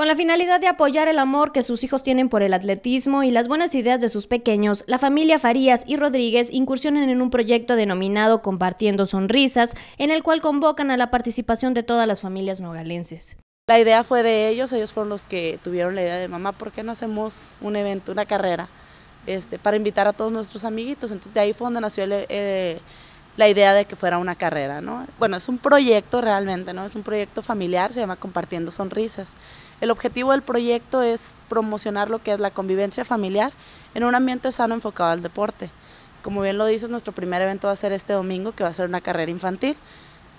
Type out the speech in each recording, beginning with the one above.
Con la finalidad de apoyar el amor que sus hijos tienen por el atletismo y las buenas ideas de sus pequeños, la familia Farías y Rodríguez incursionan en un proyecto denominado Compartiendo Sonrisas, en el cual convocan a la participación de todas las familias nogalenses. La idea fue de ellos, ellos fueron los que tuvieron la idea de mamá, ¿por qué no hacemos un evento, una carrera? Este, para invitar a todos nuestros amiguitos. Entonces de ahí fue donde nació el eh, la idea de que fuera una carrera, ¿no? Bueno, es un proyecto realmente, ¿no? Es un proyecto familiar, se llama Compartiendo Sonrisas. El objetivo del proyecto es promocionar lo que es la convivencia familiar en un ambiente sano enfocado al deporte. Como bien lo dices, nuestro primer evento va a ser este domingo, que va a ser una carrera infantil.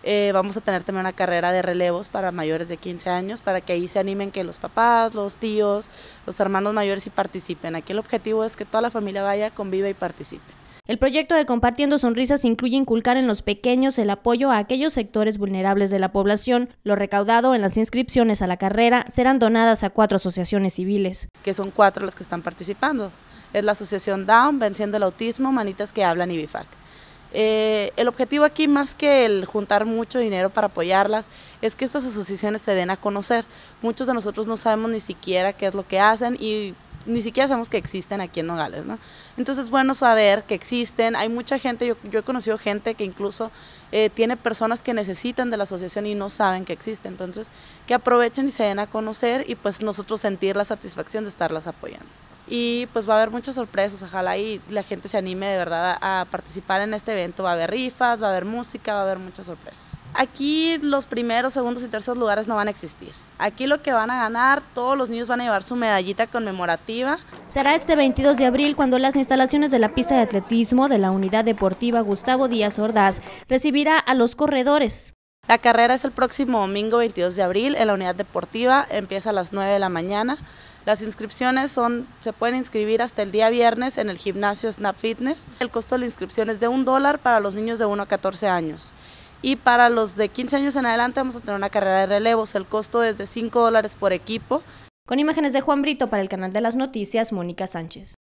Eh, vamos a tener también una carrera de relevos para mayores de 15 años, para que ahí se animen que los papás, los tíos, los hermanos mayores y participen. Aquí el objetivo es que toda la familia vaya, conviva y participe. El proyecto de Compartiendo Sonrisas incluye inculcar en los pequeños el apoyo a aquellos sectores vulnerables de la población. Lo recaudado en las inscripciones a la carrera serán donadas a cuatro asociaciones civiles. Que son cuatro las que están participando. Es la Asociación Down, Venciendo el Autismo, Manitas que Hablan y BIFAC. Eh, el objetivo aquí, más que el juntar mucho dinero para apoyarlas, es que estas asociaciones se den a conocer. Muchos de nosotros no sabemos ni siquiera qué es lo que hacen y ni siquiera sabemos que existen aquí en Nogales, ¿no? Entonces bueno saber que existen, hay mucha gente, yo, he conocido gente que incluso eh, tiene personas que necesitan de la asociación y no saben que existe, entonces que aprovechen y se den a conocer y pues nosotros sentir la satisfacción de estarlas apoyando. Y pues va a haber muchas sorpresas, ojalá y la gente se anime de verdad a participar en este evento, va a haber rifas, va a haber música, va a haber muchas sorpresas. Aquí los primeros, segundos y terceros lugares no van a existir. Aquí lo que van a ganar, todos los niños van a llevar su medallita conmemorativa. Será este 22 de abril cuando las instalaciones de la pista de atletismo de la unidad deportiva Gustavo Díaz Ordaz recibirá a los corredores. La carrera es el próximo domingo 22 de abril en la unidad deportiva, empieza a las 9 de la mañana. Las inscripciones son, se pueden inscribir hasta el día viernes en el gimnasio Snap Fitness. El costo de la inscripción es de un dólar para los niños de 1 a 14 años y para los de 15 años en adelante vamos a tener una carrera de relevos. El costo es de 5 dólares por equipo. Con imágenes de Juan Brito para el canal de las noticias, Mónica Sánchez.